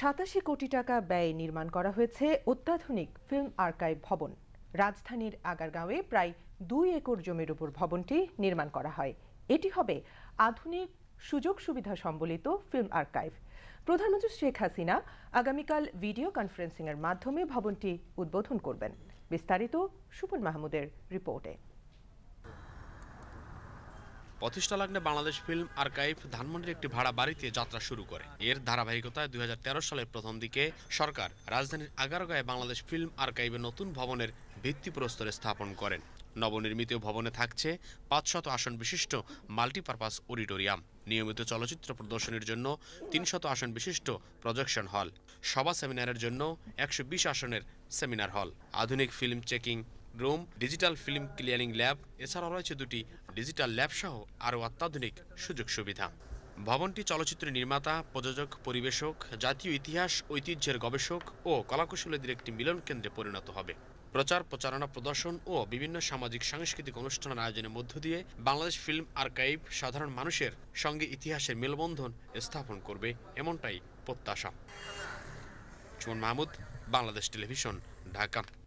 সাতাশি কোটি টাকা ব্যয়ে নির্মাণ করা হয়েছে অত্যাধুনিক ফিল্ম আর্কাইভ ভবন রাজধানীর আগারগাঁওয়ে প্রায় দুই একর জমির উপর ভবনটি নির্মাণ করা হয় এটি হবে আধুনিক সুযোগ সুবিধা সম্বলিত ফিল্ম আর্কাইভ প্রধানমন্ত্রী শেখ হাসিনা আগামীকাল ভিডিও কনফারেন্সিংয়ের মাধ্যমে ভবনটি উদ্বোধন করবেন বিস্তারিত সুপন মাহমুদের রিপোর্টে প্রতিষ্ঠা লগ্নে বাংলাদেশ ফিল্ম আর্কাইভ ধানমন্ডির একটি ভাড়া বাড়িতে যাত্রা শুরু করে এর ধারাবাহিকতায় দুই সালের প্রথম দিকে সরকার রাজধানীর আগারগাঁয়ে বাংলাদেশ ফিল্ম আর্কাইভে নতুন ভবনের ভিত্তিপ্রস্তরে স্থাপন করেন নবনির্মিত ভবনে থাকছে পাঁচশত আসন বিশিষ্ট মাল্টিপারপাস অডিটোরিয়াম নিয়মিত চলচ্চিত্র প্রদর্শনীর জন্য তিনশত আসন বিশিষ্ট প্রজেকশন হল সভা সেমিনারের জন্য একশো আসনের সেমিনার হল আধুনিক film checking room digital film clearing lab এছাড়াও রয়েছে দুটি ডিজিটাল ল্যাব সহ আরও অত্যাধুনিক সুযোগ সুবিধা ভবনটি চলচ্চিত্র নির্মাতা প্রযোজক পরিবেশক জাতীয় ইতিহাস ঐতিহ্যের গবেষক ও কলাকুশলীদের একটি মিলন কেন্দ্রে পরিণত হবে প্রচার প্রচারণা প্রদর্শন ও বিভিন্ন সামাজিক সাংস্কৃতিক অনুষ্ঠান আয়োজনের মধ্য দিয়ে বাংলাদেশ ফিল্ম আর্কাইভ সাধারণ মানুষের সঙ্গে ইতিহাসের মেলবন্ধন স্থাপন করবে এমনটাই প্রত্যাশা চুন মাহমুদ বাংলাদেশ টেলিভিশন ঢাকা